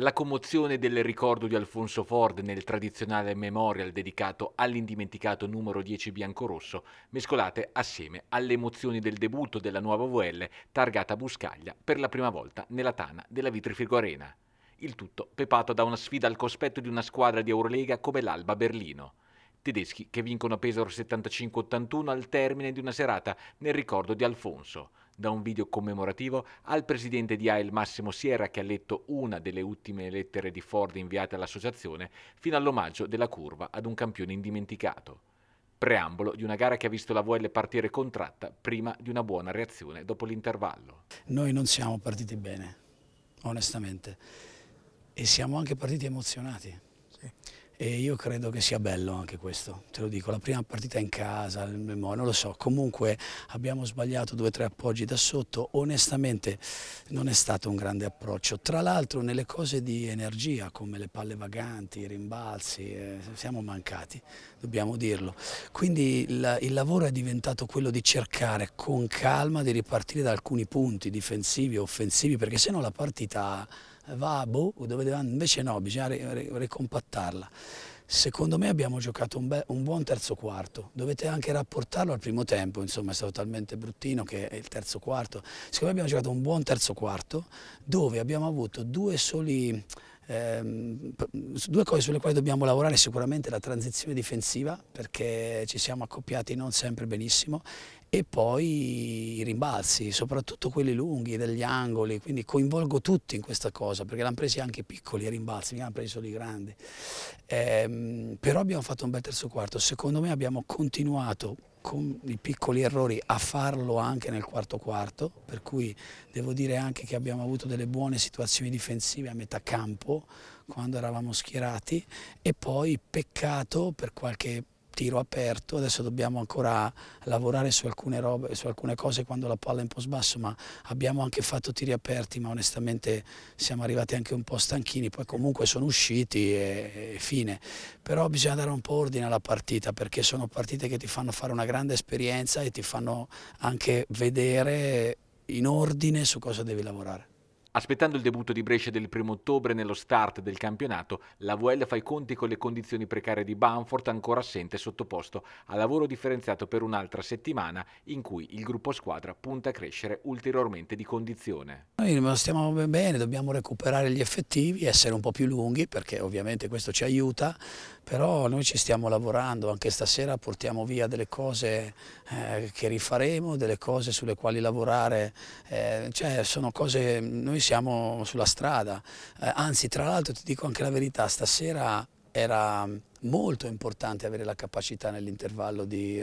la commozione del ricordo di Alfonso Ford nel tradizionale memorial dedicato all'indimenticato numero 10 biancorosso, mescolate assieme alle emozioni del debutto della nuova VL targata Buscaglia per la prima volta nella tana della Vitrifrigo Arena. Il tutto pepato da una sfida al cospetto di una squadra di Eurolega come l'Alba Berlino tedeschi che vincono a Pesaro 75-81 al termine di una serata nel ricordo di Alfonso. Da un video commemorativo al presidente di AEL Massimo Sierra che ha letto una delle ultime lettere di Ford inviate all'associazione fino all'omaggio della curva ad un campione indimenticato. Preambolo di una gara che ha visto la VL partire contratta prima di una buona reazione dopo l'intervallo. Noi non siamo partiti bene, onestamente, e siamo anche partiti emozionati. Sì e io credo che sia bello anche questo, te lo dico, la prima partita in casa, non lo so, comunque abbiamo sbagliato due o tre appoggi da sotto, onestamente non è stato un grande approccio, tra l'altro nelle cose di energia come le palle vaganti, i rimbalzi, eh, siamo mancati, dobbiamo dirlo, quindi il, il lavoro è diventato quello di cercare con calma di ripartire da alcuni punti difensivi e offensivi perché se no la partita va a boh, invece no, bisogna ricompattarla. Secondo me abbiamo giocato un, un, buon terzo quarto, dovete anche rapportarlo al primo tempo, insomma è stato talmente bruttino che è il terzo quarto. Secondo me abbiamo giocato un buon terzo quarto dove abbiamo avuto due soli Ehm, due cose sulle quali dobbiamo lavorare sicuramente la transizione difensiva perché ci siamo accoppiati non sempre benissimo e poi i rimbalzi, soprattutto quelli lunghi degli angoli, quindi coinvolgo tutti in questa cosa perché l'hanno presi anche i piccoli i rimbalzi, mi hanno presi solo i grandi. Ehm, però abbiamo fatto un bel terzo quarto, secondo me abbiamo continuato con i piccoli errori a farlo anche nel quarto quarto, per cui devo dire anche che abbiamo avuto delle buone situazioni difensive a metà campo quando eravamo schierati e poi peccato per qualche tiro aperto, adesso dobbiamo ancora lavorare su alcune, robe, su alcune cose quando la palla è un po' sbasso, ma abbiamo anche fatto tiri aperti, ma onestamente siamo arrivati anche un po' stanchini, poi comunque sono usciti e, e fine. Però bisogna dare un po' ordine alla partita perché sono partite che ti fanno fare una grande esperienza e ti fanno anche vedere in ordine su cosa devi lavorare. Aspettando il debutto di Brescia del primo ottobre nello start del campionato, la VL fa i conti con le condizioni precarie di Banford ancora assente sottoposto a lavoro differenziato per un'altra settimana in cui il gruppo squadra punta a crescere ulteriormente di condizione. Noi stiamo bene, dobbiamo recuperare gli effettivi, essere un po' più lunghi perché ovviamente questo ci aiuta, però noi ci stiamo lavorando, anche stasera portiamo via delle cose eh, che rifaremo, delle cose sulle quali lavorare, eh, cioè sono cose... Noi noi siamo sulla strada, eh, anzi tra l'altro ti dico anche la verità, stasera era molto importante avere la capacità nell'intervallo di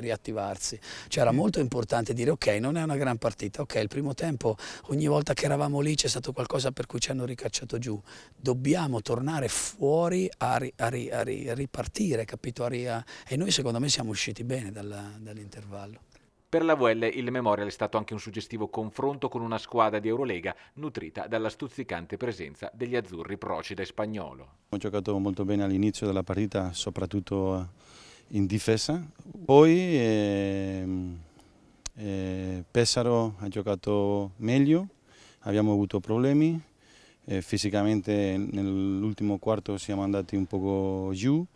riattivarsi, cioè era mm. molto importante dire ok non è una gran partita, ok il primo tempo ogni volta che eravamo lì c'è stato qualcosa per cui ci hanno ricacciato giù, dobbiamo tornare fuori a, ri, a, ri, a, ri, a ripartire, capito? e noi secondo me siamo usciti bene dall'intervallo. Per la VL il Memorial è stato anche un suggestivo confronto con una squadra di Eurolega nutrita dalla stuzzicante presenza degli azzurri Procida e Spagnolo. Ho giocato molto bene all'inizio della partita, soprattutto eh, in difesa. Poi ehm, eh, eh, Pesaro ha giocato meglio, abbiamo avuto problemi. Eh, fisicamente nell'ultimo quarto siamo andati un po' giù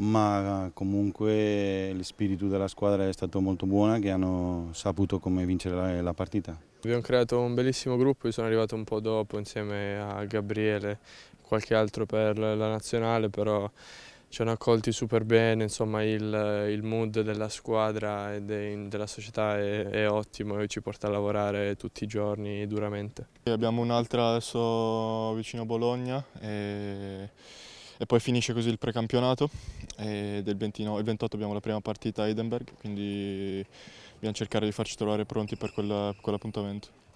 ma comunque l'spirito della squadra è stato molto buono che hanno saputo come vincere la, partita. Abbiamo creato un bellissimo gruppo, io sono arrivato un po' dopo insieme a Gabriele, qualche altro per la nazionale, però ci hanno accolti super bene, insomma il, il mood della squadra e de, della società è, è, ottimo e ci porta a lavorare tutti i giorni duramente. Abbiamo un'altra adesso vicino a Bologna e e poi finisce così il precampionato e del 29, il 28 abbiamo la prima partita a Edinburgh, quindi dobbiamo cercare di farci trovare pronti per quell'appuntamento.